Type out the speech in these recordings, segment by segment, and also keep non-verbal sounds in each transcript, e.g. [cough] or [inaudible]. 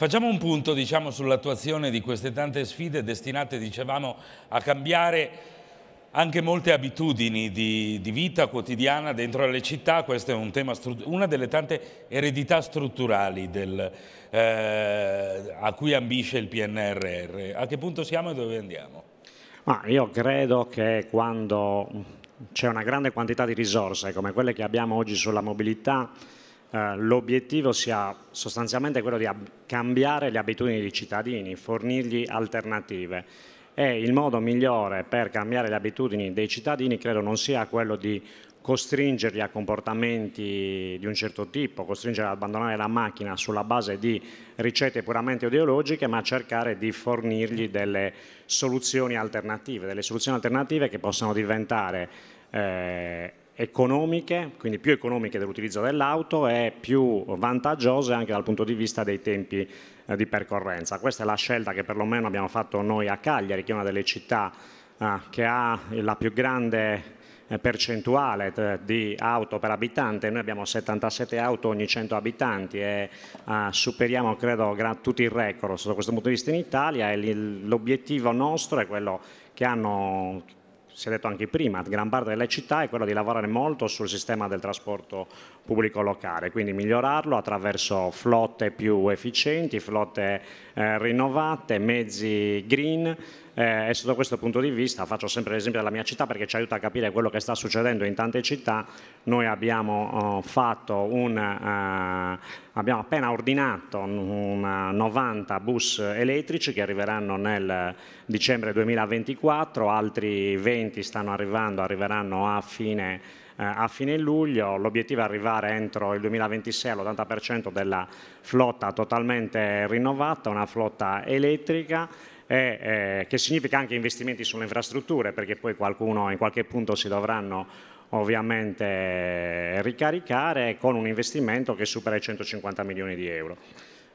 Facciamo un punto diciamo, sull'attuazione di queste tante sfide destinate dicevamo, a cambiare anche molte abitudini di, di, vita quotidiana dentro le città, Questo è un tema, una delle tante eredità strutturali del, eh, a cui ambisce il PNRR. A che punto siamo e dove andiamo? Ma io credo che quando c'è una grande quantità di risorse come quelle che abbiamo oggi sulla mobilità, eh, l'obiettivo sia sostanzialmente quello di cambiare le abitudini dei cittadini, fornirgli alternative. E il modo migliore per cambiare le abitudini dei cittadini credo non sia quello di costringerli a comportamenti di un certo tipo, costringerli ad abbandonare la macchina sulla base di ricette puramente ideologiche, ma cercare di fornirgli delle soluzioni alternative, delle soluzioni alternative che possano diventare eh, economiche, quindi più economiche dell'utilizzo dell'auto e più vantaggiose anche dal punto di vista dei tempi eh, di percorrenza. Questa è la scelta che perlomeno abbiamo fatto noi a Cagliari, che è una delle città eh, che ha la più grande eh, percentuale di auto per abitante, noi abbiamo 77 auto ogni 100 abitanti e uh, superiamo credo tutti i record sotto questo punto di vista in Italia e l'obiettivo nostro è quello che hanno si è detto anche prima, gran parte delle città è quella di lavorare molto sul sistema del trasporto pubblico locale, quindi migliorarlo attraverso flotte più efficienti, flotte eh, rinnovate, mezzi green, eh, e da questo punto di vista faccio sempre l'esempio della mia città perché ci aiuta a capire quello che sta succedendo in tante città. Noi abbiamo, oh, fatto un, eh, abbiamo appena ordinato un, 90 eh, bus elettrici che arriveranno nel dicembre 2024, altri 20 stanno arrivando, arriveranno a fine eh, a fine luglio, l'obiettivo è arrivare entro il 2026 all'80% della flotta totalmente rinnovata, una flotta elettrica eh, che significa anche investimenti sulle infrastrutture perché poi qualcuno in qualche punto si dovranno ovviamente ricaricare con un investimento che supera i 150 milioni di euro.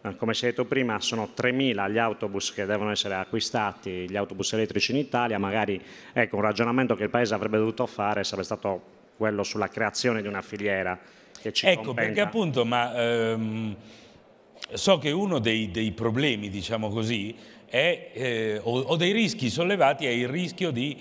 Eh, come si è detto prima sono 3.000 gli autobus che devono essere acquistati, gli autobus elettrici in Italia, magari ecco, un ragionamento che il Paese avrebbe dovuto fare sarebbe stato quello sulla creazione di una filiera che ci Ecco, compenta. perché appunto, ma ehm, so che uno dei, dei problemi, diciamo così, è, eh, o, o dei rischi sollevati è il rischio di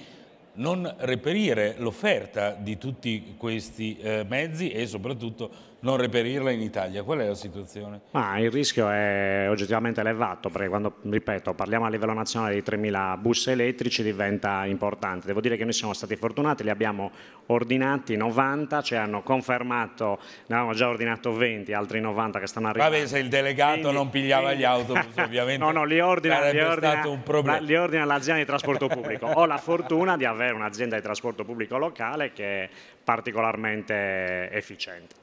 non reperire l'offerta di tutti questi eh, mezzi e soprattutto non reperirla in Italia. Qual è la situazione? Ma il rischio è oggettivamente elevato perché quando, ripeto, parliamo a livello nazionale di 3.000 bus elettrici diventa importante. Devo dire che noi siamo stati fortunati, li abbiamo ordinati 90, ci cioè hanno confermato, ne avevamo già ordinato 20, altri 90 che stanno arrivando. Vabbè, se il delegato quindi, non pigliava quindi... gli autobus [laughs] ovviamente no, no, li ordina, li ordina, un problema. Li ordina l'azienda di trasporto pubblico. Ho la fortuna di avere un'azienda di trasporto pubblico locale che è particolarmente efficiente.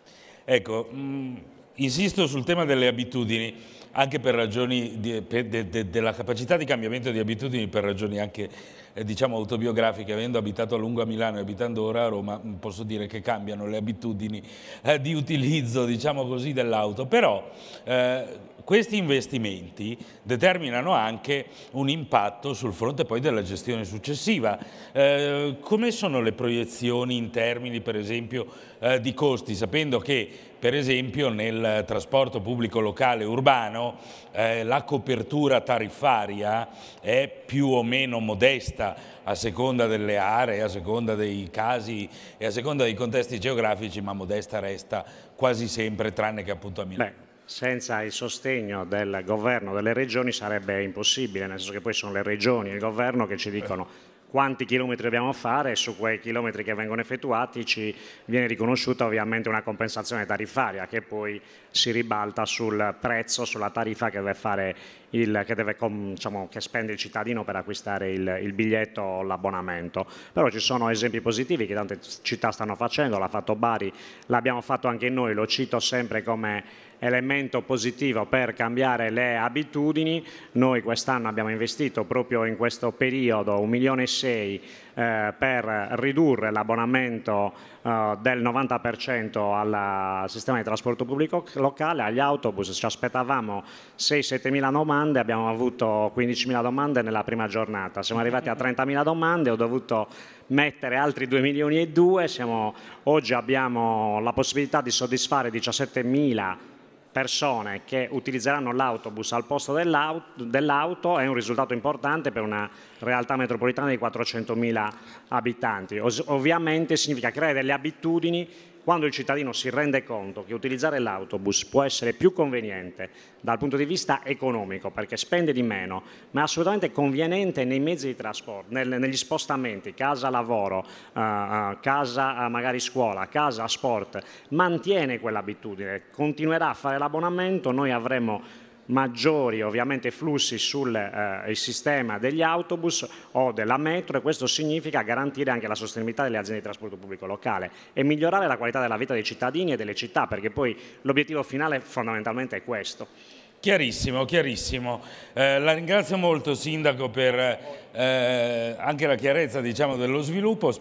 Ecco, mh, mm, insisto sul tema delle abitudini, anche per ragioni di, per, de, de, della capacità di cambiamento di abitudini, per ragioni anche eh, diciamo autobiografiche, avendo abitato a lungo a Milano e abitando ora a Roma, mm, posso dire che cambiano le abitudini eh, di utilizzo, diciamo così, dell'auto. Però eh, questi investimenti determinano anche un impatto sul fronte poi della gestione successiva. Eh, come sono le proiezioni in termini per esempio eh, di costi, sapendo che per esempio nel trasporto pubblico locale urbano eh, la copertura tariffaria è più o meno modesta a seconda delle aree, a seconda dei casi e a seconda dei contesti geografici, ma modesta resta quasi sempre, tranne che appunto a Milano. Beh senza il sostegno del governo delle regioni sarebbe impossibile, nel senso che poi sono le regioni e il governo che ci dicono quanti chilometri dobbiamo fare e su quei chilometri che vengono effettuati ci viene riconosciuta ovviamente una compensazione tariffaria che poi si ribalta sul prezzo, sulla tariffa che deve, fare il, che deve, diciamo, che spende il cittadino per acquistare il, il biglietto o l'abbonamento. Però ci sono esempi positivi che tante città stanno facendo, l'ha fatto Bari, l'abbiamo fatto anche noi, lo cito sempre come elemento positivo per cambiare le abitudini. Noi quest'anno abbiamo investito proprio in questo periodo 1 milione e 6 eh, per ridurre l'abbonamento eh, del 90% al sistema di trasporto pubblico locale, agli autobus ci aspettavamo 6-7 mila domande, abbiamo avuto 15 mila domande nella prima giornata, siamo arrivati a 30 mila domande, ho dovuto mettere altri 2 milioni e 2, siamo, oggi abbiamo la possibilità di soddisfare 17 mila persone che utilizzeranno l'autobus al posto dell'auto, è un risultato importante per una realtà metropolitana di 400.000 abitanti. ovviamente significa creare delle abitudini quando il cittadino si rende conto che utilizzare l'autobus può essere più conveniente dal punto di vista economico, perché spende di meno, ma è assolutamente conveniente nei mezzi di trasporto, nel, negli spostamenti, casa-lavoro, eh, eh, casa eh, magari scuola, casa-sport, mantiene quell'abitudine, continuerà a fare l'abbonamento, noi avremo maggiori ovviamente flussi sul eh, sistema degli autobus o della metro e questo significa garantire anche la sostenibilità delle aziende di trasporto pubblico locale e migliorare la qualità della vita dei cittadini e delle città perché poi l'obiettivo finale fondamentalmente è questo. Chiarissimo, chiarissimo. Eh, la ringrazio molto Sindaco per eh, anche la chiarezza diciamo, dello sviluppo.